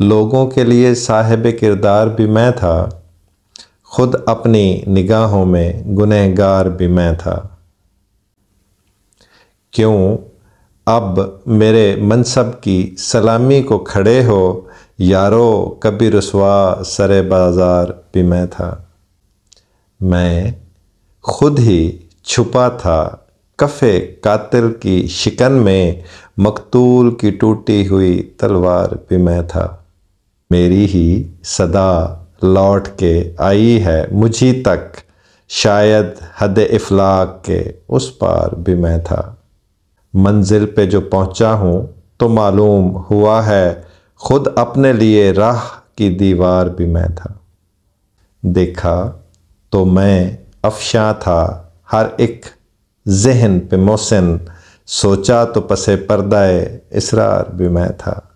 लोगों के लिए साहिब किरदार भी मैं था खुद अपनी निगाहों में गुनहगार भी मैं था क्यों अब मेरे मनसब की सलामी को खड़े हो यारो कभी रसवा सरे बाजार भी मैं था मैं खुद ही छुपा था कफ़े कातिल की शिकन में मकतूल की टूटी हुई तलवार भी मैं था मेरी ही सदा लौट के आई है मुझी तक शायद हद इफलाक के उस पार भी मैं था मंजिल पे जो पहुंचा हूँ तो मालूम हुआ है खुद अपने लिए राह की दीवार भी मैं था देखा तो मैं अफशा था हर एक जहन पे मोहसिन सोचा तो पसे पर्दाए इसरार भी मैं था